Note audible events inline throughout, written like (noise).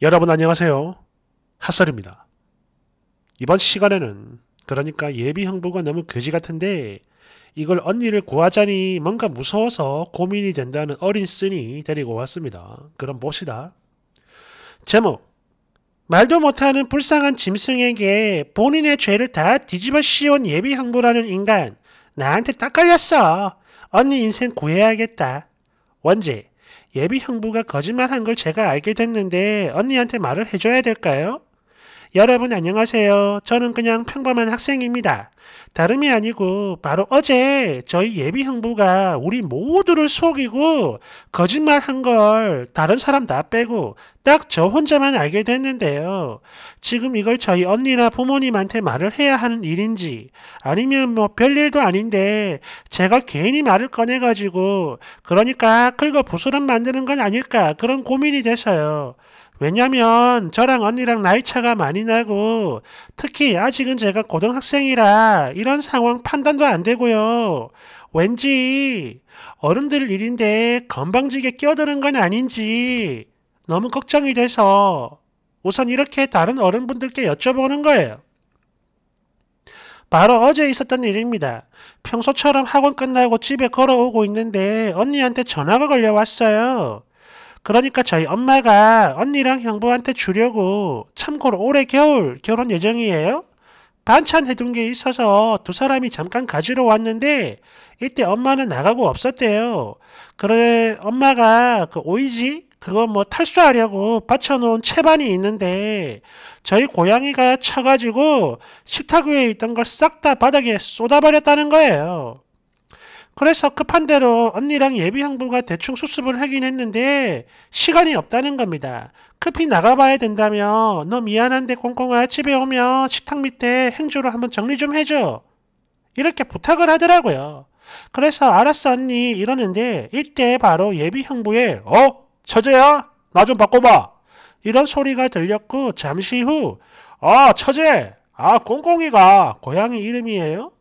여러분 안녕하세요. 핫설입니다. 이번 시간에는 그러니까 예비 형부가 너무 거지 같은데 이걸 언니를 구하자니 뭔가 무서워서 고민이 된다는 어린 쓴이 데리고 왔습니다. 그럼 봅시다. 제목 말도 못하는 불쌍한 짐승에게 본인의 죄를 다 뒤집어 씌운 예비 형부라는 인간 나한테 딱 걸렸어. 언니 인생 구해야겠다. 원제 예비 형부가 거짓말한 걸 제가 알게 됐는데 언니한테 말을 해줘야 될까요? 여러분 안녕하세요. 저는 그냥 평범한 학생입니다. 다름이 아니고 바로 어제 저희 예비 형부가 우리 모두를 속이고 거짓말한 걸 다른 사람 다 빼고 딱 저 혼자만 알게 됐는데요. 지금 이걸 저희 언니나 부모님한테 말을 해야 하는 일인지 아니면 뭐 별일도 아닌데 제가 괜히 말을 꺼내가지고 그러니까 긁어 부스럼 만드는 건 아닐까 그런 고민이 돼서요. 왜냐면 저랑 언니랑 나이 차가 많이 나고 특히 아직은 제가 고등학생이라 이런 상황 판단도 안 되고요. 왠지 어른들 일인데 건방지게 끼어드는 건 아닌지 너무 걱정이 돼서 우선 이렇게 다른 어른분들께 여쭤보는 거예요. 바로 어제 있었던 일입니다. 평소처럼 학원 끝나고 집에 걸어오고 있는데 언니한테 전화가 걸려왔어요. 그러니까 저희 엄마가 언니랑 형부한테 주려고 참고로 올해 겨울 결혼 예정이에요. 반찬 해둔 게 있어서 두 사람이 잠깐 가지러 왔는데 이때 엄마는 나가고 없었대요. 그래 엄마가 그 오이지 그거 뭐 탈수하려고 받쳐놓은 채반이 있는데 저희 고양이가 쳐가지고 식탁 위에 있던 걸 싹 다 바닥에 쏟아버렸다는 거예요. 그래서 급한 대로 언니랑 예비형부가 대충 수습을 하긴 했는데 시간이 없다는 겁니다. 급히 나가봐야 된다며 너 미안한데 꽁꽁아 집에 오면 식탁 밑에 행주로 한번 정리 좀 해줘. 이렇게 부탁을 하더라고요. 그래서 알았어 언니 이러는데 이때 바로 예비형부에 어? 처제야? 나 좀 바꿔봐. 이런 소리가 들렸고 잠시 후아 어, 처제! 아 꽁꽁이가 고양이 이름이에요?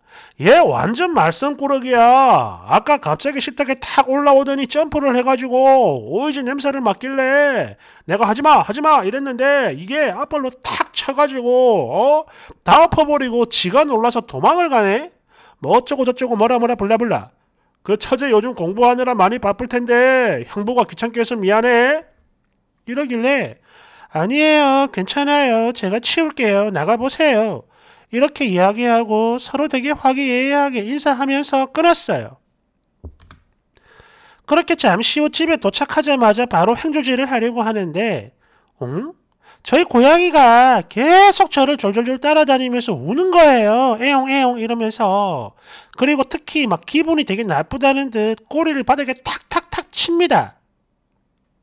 얘 완전 말썽꾸러기야. 아까 갑자기 식탁에 탁 올라오더니 점프를 해가지고 오이지 냄새를 맡길래 내가 하지마 하지마 이랬는데 이게 앞발로 탁 쳐가지고 어? 다 엎어버리고 지가 놀라서 도망을 가네. 뭐 어쩌고 저쩌고 뭐라 뭐라 블라블라. 그 처제 요즘 공부하느라 많이 바쁠 텐데 형부가 귀찮게 해서 미안해. 이러길래 아니에요 괜찮아요 제가 치울게요 나가보세요. 이렇게 이야기하고 서로 되게 화기애애하게 인사하면서 끊었어요. 그렇게 잠시 후 집에 도착하자마자 바로 행조질을 하려고 하는데 응? 저희 고양이가 계속 저를 졸졸졸 따라다니면서 우는 거예요. 애용 애용 이러면서 그리고 특히 막 기분이 되게 나쁘다는 듯 꼬리를 바닥에 탁탁탁 칩니다.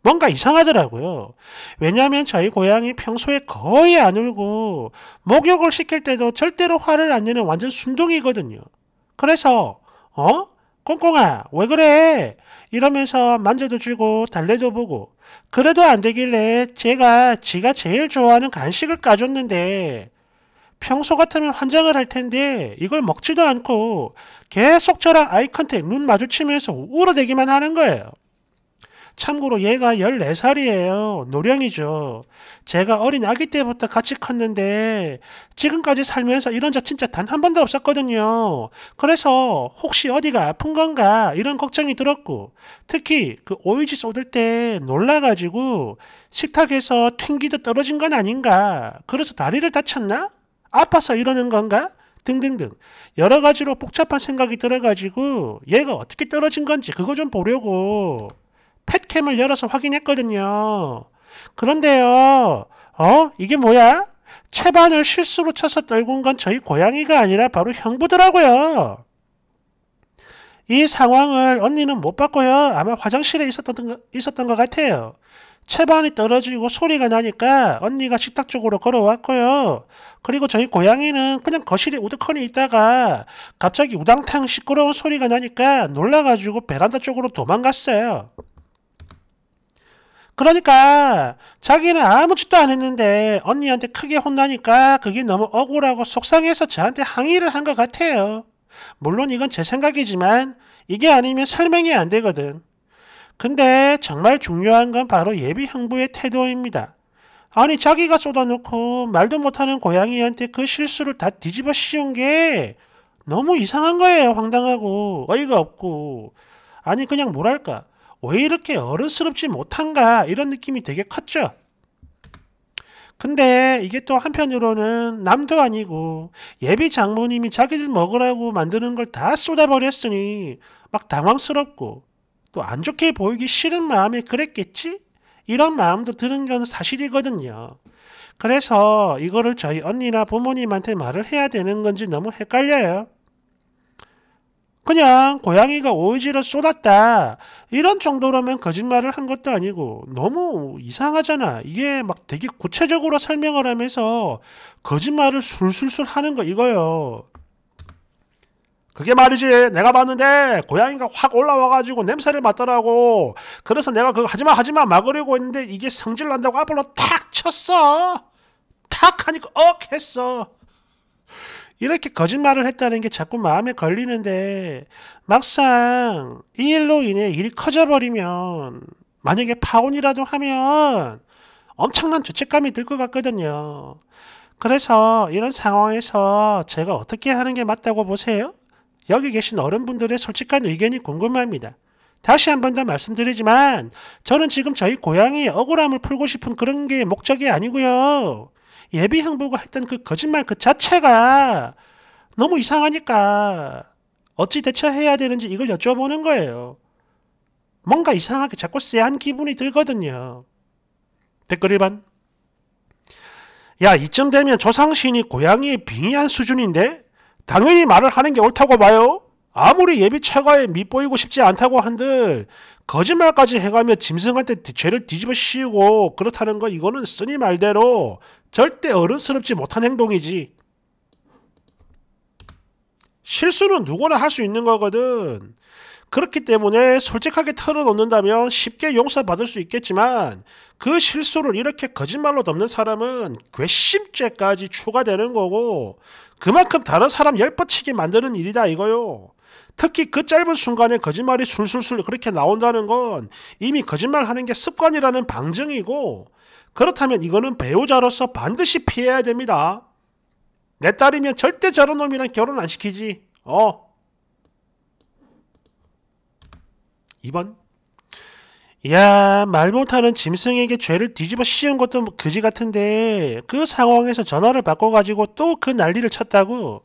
뭔가 이상하더라고요. 왜냐하면 저희 고양이 평소에 거의 안 울고 목욕을 시킬 때도 절대로 화를 안 내는 완전 순둥이거든요. 그래서 어? 꽁꽁아 왜 그래? 이러면서 만져도 주고 달래도 보고 그래도 안 되길래 제가 지가 제일 좋아하는 간식을 까줬는데 평소 같으면 환장을 할 텐데 이걸 먹지도 않고 계속 저랑 아이컨택 눈 마주치면서 울어대기만 하는 거예요. 참고로 얘가 14살이에요. 노령이죠. 제가 어린 아기 때부터 같이 컸는데 지금까지 살면서 이런 적 진짜 단 한 번도 없었거든요. 그래서 혹시 어디가 아픈 건가 이런 걱정이 들었고 특히 그 오이지 쏟을 때 놀라가지고 식탁에서 튕기듯 떨어진 건 아닌가 그래서 다리를 다쳤나? 아파서 이러는 건가? 등등등 여러 가지로 복잡한 생각이 들어가지고 얘가 어떻게 떨어진 건지 그거 좀 보려고 팻캠을 열어서 확인했거든요. 그런데요, 어? 이게 뭐야? 채반을 실수로 쳐서 떨군 건 저희 고양이가 아니라 바로 형부더라고요. 이 상황을 언니는 못 봤고요. 아마 화장실에 있었던, 있었던 것 같아요. 채반이 떨어지고 소리가 나니까 언니가 식탁 쪽으로 걸어왔고요. 그리고 저희 고양이는 그냥 거실에 우드커니 있다가 갑자기 우당탕 시끄러운 소리가 나니까 놀라가지고 베란다 쪽으로 도망갔어요. 그러니까 자기는 아무 짓도 안 했는데 언니한테 크게 혼나니까 그게 너무 억울하고 속상해서 저한테 항의를 한 것 같아요. 물론 이건 제 생각이지만 이게 아니면 설명이 안 되거든. 근데 정말 중요한 건 바로 예비 형부의 태도입니다. 아니 자기가 쏟아놓고 말도 못하는 고양이한테 그 실수를 다 뒤집어 씌운 게 너무 이상한 거예요. 황당하고 어이가 없고 아니 그냥 뭐랄까 왜 이렇게 어른스럽지 못한가 이런 느낌이 되게 컸죠. 근데 이게 또 한편으로는 남도 아니고 예비 장모님이 자기들 먹으라고 만드는 걸 다 쏟아버렸으니 막 당황스럽고 또 안 좋게 보이기 싫은 마음에 그랬겠지? 이런 마음도 드는 건 사실이거든요. 그래서 이거를 저희 언니나 부모님한테 말을 해야 되는 건지 너무 헷갈려요. 그냥 고양이가 오이지를 쏟았다 이런 정도라면 거짓말을 한 것도 아니고 너무 이상하잖아 이게 막 되게 구체적으로 설명을 하면서 거짓말을 술술술 하는 거 이거요 그게 말이지 내가 봤는데 고양이가 확 올라와가지고 냄새를 맡더라고 그래서 내가 그거 하지마 하지마 막으려고 했는데 이게 성질 난다고 앞으로 탁 쳤어 탁 하니까 억 했어 이렇게 거짓말을 했다는 게 자꾸 마음에 걸리는데 막상 이 일로 인해 일이 커져버리면 만약에 파혼이라도 하면 엄청난 죄책감이 들 것 같거든요. 그래서 이런 상황에서 제가 어떻게 하는 게 맞다고 보세요? 여기 계신 어른분들의 솔직한 의견이 궁금합니다. 다시 한 번 더 말씀드리지만 저는 지금 저희 고향이 억울함을 풀고 싶은 그런 게 목적이 아니고요. 예비 형보가 했던 그 거짓말 그 자체가 너무 이상하니까 어찌 대처해야 되는지 이걸 여쭤보는 거예요. 뭔가 이상하게 자꾸 쎄한 기분이 들거든요. 댓글 1반. 야, 이쯤 되면 조상신이 고양이의 빙의한 수준인데? 당연히 말을 하는 게 옳다고 봐요? 아무리 예비 처가에 밉보이고 싶지 않다고 한들 거짓말까지 해가며 짐승한테 죄를 뒤집어 씌우고 그렇다는 거 이거는 쓰니 말대로 절대 어른스럽지 못한 행동이지. 실수는 누구나 할 수 있는 거거든. 그렇기 때문에 솔직하게 털어놓는다면 쉽게 용서받을 수 있겠지만 그 실수를 이렇게 거짓말로 덮는 사람은 괘씸죄까지 추가되는 거고 그만큼 다른 사람 열받치게 만드는 일이다 이거요. 특히 그 짧은 순간에 거짓말이 술술술 그렇게 나온다는 건 이미 거짓말하는 게 습관이라는 방증이고 그렇다면 이거는 배우자로서 반드시 피해야 됩니다. 내 딸이면 절대 저런 놈이랑 결혼 안 시키지. 어. 2번. 야, 말 못하는 짐승에게 죄를 뒤집어 씌운 것도 그지 같은데 그 상황에서 전화를 바꿔가지고 또 그 난리를 쳤다고?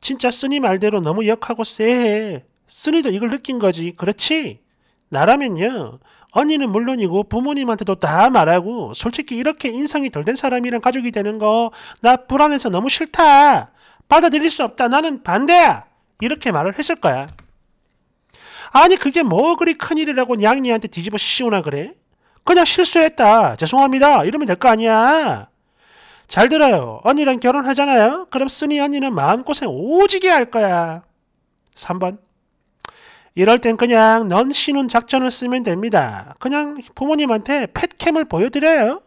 진짜 쓰니 말대로 너무 역하고 쎄해. 쓰니도 이걸 느낀 거지. 그렇지? 나라면요. 언니는 물론이고 부모님한테도 다 말하고 솔직히 이렇게 인성이 덜 된 사람이랑 가족이 되는 거 나 불안해서 너무 싫다. 받아들일 수 없다. 나는 반대야. 이렇게 말을 했을 거야. 아니 그게 뭐 그리 큰일이라고 양니한테 뒤집어 씌우나 그래? 그냥 실수했다. 죄송합니다. 이러면 될 거 아니야. 잘 들어요. 언니랑 결혼하잖아요. 그럼 쓰니 언니는 마음고생 오지게 할 거야. 3번. 이럴 땐 그냥 넌 신혼 작전을 쓰면 됩니다. 그냥 부모님한테 팻캠을 보여드려요.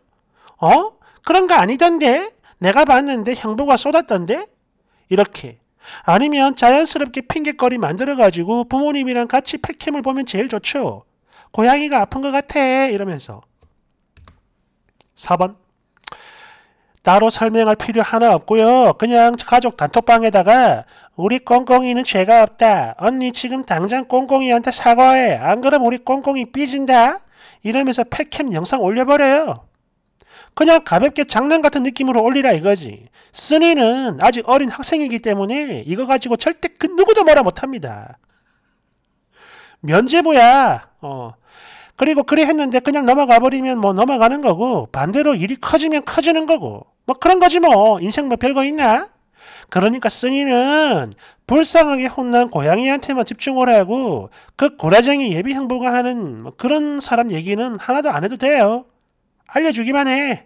어? 그런 거 아니던데? 내가 봤는데 형부가 쏟았던데? 이렇게. 아니면 자연스럽게 핑계거리 만들어가지고 부모님이랑 같이 팻캠을 보면 제일 좋죠. 고양이가 아픈 것 같아. 이러면서. 4번. 따로 설명할 필요 하나 없고요. 그냥 가족 단톡방에다가 우리 꽁꽁이는 죄가 없다. 언니 지금 당장 꽁꽁이한테 사과해. 안 그럼 우리 꽁꽁이 삐진다. 이러면서 팩캠 영상 올려버려요. 그냥 가볍게 장난 같은 느낌으로 올리라 이거지. 쓰니는 아직 어린 학생이기 때문에 이거 가지고 절대 그 누구도 말아 못합니다. 면제부야. 어. 그리고 그래 했는데 그냥 넘어가 버리면 뭐 넘어가는 거고 반대로 일이 커지면 커지는 거고 뭐 그런 거지 뭐 인생 뭐 별거 있냐? 그러니까 승희는 불쌍하게 혼난 고양이한테만 집중을 하고 그 고라쟁이 예비 형부가 하는 뭐 그런 사람 얘기는 하나도 안 해도 돼요. 알려주기만 해.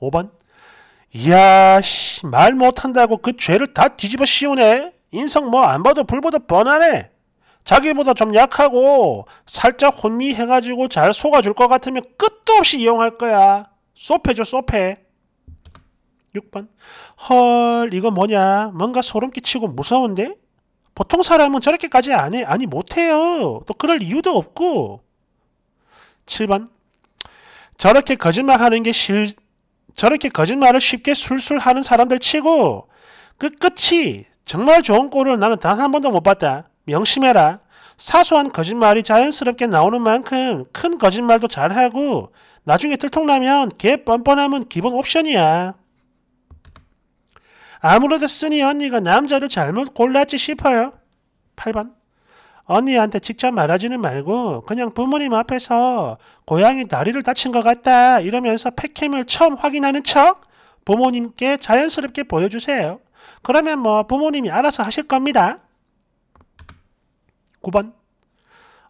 5번 이야 씨, 말 못한다고 그 죄를 다 뒤집어 씌우네. 인성 뭐 안 봐도 불보다 뻔하네. 자기보다 좀 약하고 살짝 혼미해가지고 잘 속아줄 것 같으면 끝도 없이 이용할 거야. 소패죠 소패 6번 헐 이거 뭐냐 뭔가 소름 끼치고 무서운데 보통 사람은 저렇게까지 안해 아니 못해요 또 그럴 이유도 없고 7번 저렇게 거짓말하는 게 실, 저렇게 거짓말을 쉽게 술술 하는 사람들 치고 그 끝이 정말 좋은 꼴을 나는 단 한 번도 못 봤다. 명심해라. 사소한 거짓말이 자연스럽게 나오는 만큼 큰 거짓말도 잘하고 나중에 들통나면 개 뻔뻔함은 기본 옵션이야. 아무래도 쓰니 언니가 남자를 잘못 골랐지 싶어요. 8번 언니한테 직접 말하지는 말고 그냥 부모님 앞에서 고양이 다리를 다친 것 같다 이러면서 패캠을 처음 확인하는 척 부모님께 자연스럽게 보여주세요. 그러면 뭐 부모님이 알아서 하실 겁니다. 9번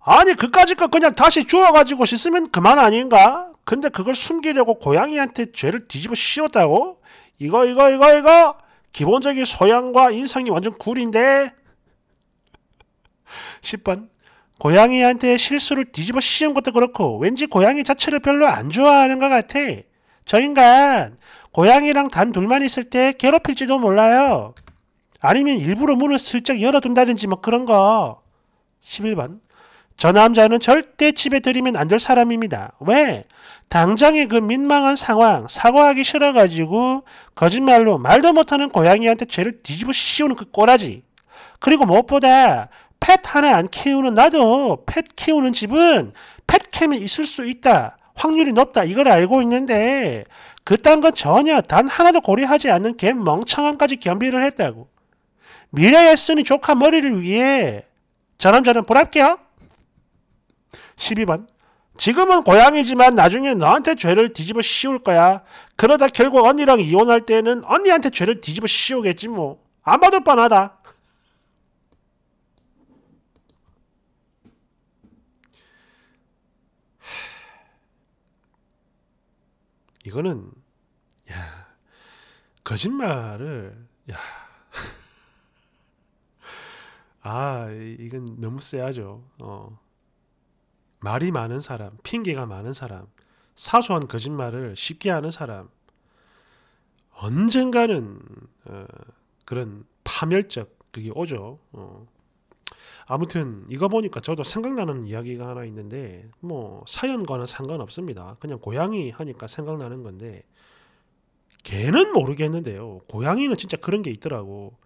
아니 그까짓 거 그냥 다시 주워가지고 씻으면 그만 아닌가? 근데 그걸 숨기려고 고양이한테 죄를 뒤집어 씌웠다고? 이거 이거 이거 이거 기본적인 소양과 인성이 완전 굴인데 10번 (laughs) 고양이한테 실수를 뒤집어 씌운 것도 그렇고 왠지 고양이 자체를 별로 안 좋아하는 것 같아 저 인간 고양이랑 단 둘만 있을 때 괴롭힐지도 몰라요 아니면 일부러 문을 슬쩍 열어둔다든지 뭐 그런 거 11번 저 남자는 절대 집에 들이면 안 될 사람입니다. 왜? 당장의 그 민망한 상황, 사과하기 싫어가지고 거짓말로 말도 못하는 고양이한테 죄를 뒤집어 씌우는 그 꼬라지. 그리고 무엇보다 펫 하나 안 키우는 나도 펫 키우는 집은 펫캠이 있을 수 있다. 확률이 높다. 이걸 알고 있는데 그딴 건 전혀 단 하나도 고려하지 않는 개 멍청함까지 겸비를 했다고. 미래에 쓰니 조카 머리를 위해 저 남자는 보랍게요? 12번 지금은 고양이지만 나중에 너한테 죄를 뒤집어 씌울 거야. 그러다 결국 언니랑 이혼할 때는 언니한테 죄를 뒤집어 씌우겠지 뭐. 안 봐도 뻔하다. 이거는 야 거짓말을 야아 (laughs) 이건 너무 세하죠 어. 말이 많은 사람, 핑계가 많은 사람, 사소한 거짓말을 쉽게 하는 사람, 언젠가는 어, 그런 파멸적 그게 오죠. 어. 아무튼 이거 보니까 저도 생각나는 이야기가 하나 있는데 뭐 사연과는 상관없습니다. 그냥 고양이 하니까 생각나는 건데 개는 모르겠는데요. 고양이는 진짜 그런 게 있더라고.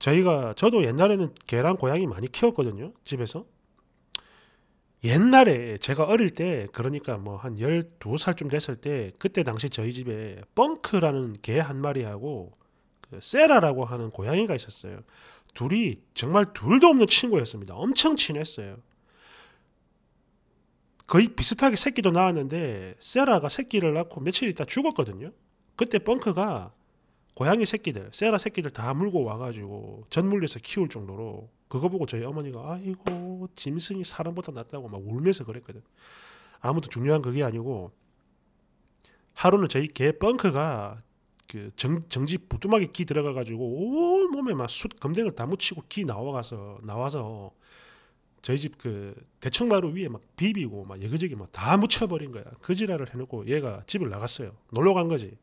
저희가 저도 옛날에는 개랑 고양이 많이 키웠거든요. 집에서. 옛날에 제가 어릴 때 그러니까 뭐 한 12살쯤 됐을 때 그때 당시 저희 집에 뻥크라는 개 한 마리하고 그 세라라고 하는 고양이가 있었어요. 둘이 정말 둘도 없는 친구였습니다. 엄청 친했어요. 거의 비슷하게 새끼도 낳았는데 세라가 새끼를 낳고 며칠 있다 죽었거든요. 그때 뻥크가 고양이 새끼들, 세라 새끼들 다 물고 와가지고 전물려서 키울 정도로 그거 보고 저희 어머니가 아이고 짐승이 사람보다 낫다고 막 울면서 그랬거든. 아무도 중요한 그게 아니고 하루는 저희 개 벙크가 그 정, 정지 부뚜막에 기 들어가 가지고 온 몸에 막 숯 검댕을 다 묻히고 기 나와가서 나와서 저희 집 그 대청마루 위에 막 비비고 막 여기저기 막 다 묻혀버린 거야. 그 지랄을 해놓고 얘가 집을 나갔어요. 놀러 간 거지.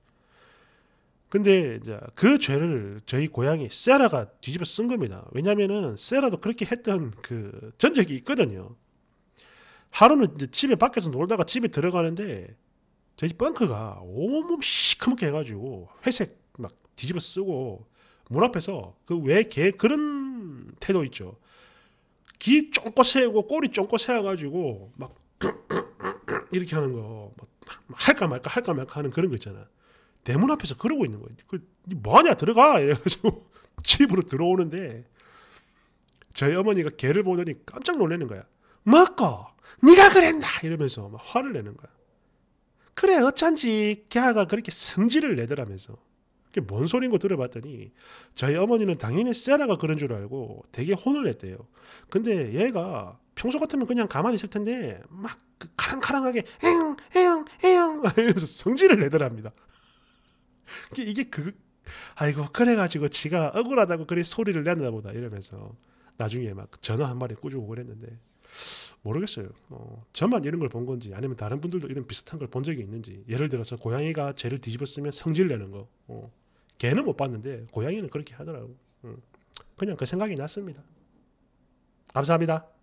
근데 이제 그 죄를 저희 고양이 세라가 뒤집어 쓴 겁니다. 왜냐면은 세라도 그렇게 했던 그 전적이 있거든요. 하루는 이제 집에 밖에서 놀다가 집에 들어가는데 저희 벙크가 온몸 시커멓게 해가지고 회색 막 뒤집어 쓰고 문 앞에서 그 왜 개 그런 태도 있죠. 귀 쫑꼬 세우고 꼬리 쫑꼬 세워가지고 막 (clears throat) 이렇게 하는 거 뭐 할까 말까 할까 말까 하는 그런 거 있잖아. 요 대문 앞에서 그러고 있는 거예요. 그 뭐하냐 들어가 (laughs) 이래가지고 집으로 들어오는데 저희 어머니가 개를 보더니 깜짝 놀라는 거야. 먹고 네가 그랬나 이러면서 막 화를 내는 거야. 그래 어쩐지 개가 그렇게 성질을 내더라면서. 그게 뭔 소린 거 들어봤더니 저희 어머니는 당연히 세라가 그런 줄 알고 되게 혼을 냈대요. 근데 얘가 평소 같으면 그냥 가만히 있을 텐데 막 그 카랑카랑하게 에영 에영 에영 이러면서 성질을 내더랍니다. 이게 그 아이고 그래가지고 지가 억울하다고 그래 소리를 냈다 보다 이러면서 나중에 막 전화 한 마리 꾸주고 그랬는데 모르겠어요. 어, 저만 이런 걸 본 건지 아니면 다른 분들도 이런 비슷한 걸 본 적이 있는지 예를 들어서 고양이가 쟤를 뒤집어쓰면 성질 내는 거 어, 개는 못 봤는데 고양이는 그렇게 하더라고. 음, 그냥 그 생각이 났습니다. 감사합니다.